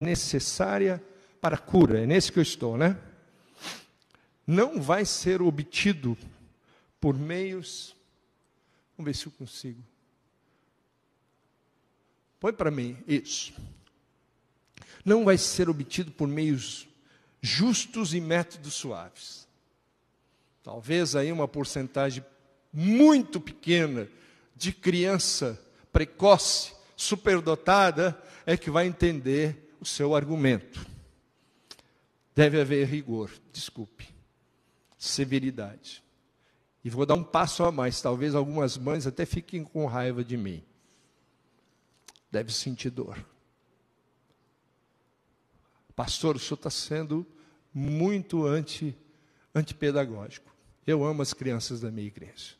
necessária para a cura. É nesse que eu estou, né? Não vai ser obtido por meios. Vamos ver se eu consigo. Põe para mim isso. Não vai ser obtido por meios justos e métodos suaves. Talvez aí uma porcentagem muito pequena de criança precoce, superdotada, é que vai entender o seu argumento. Deve haver rigor, desculpe, severidade. E vou dar um passo a mais, talvez algumas mães até fiquem com raiva de mim. Deve sentir dor. Pastor, o senhor está sendo muito anti, antipedagógico. Eu amo as crianças da minha igreja.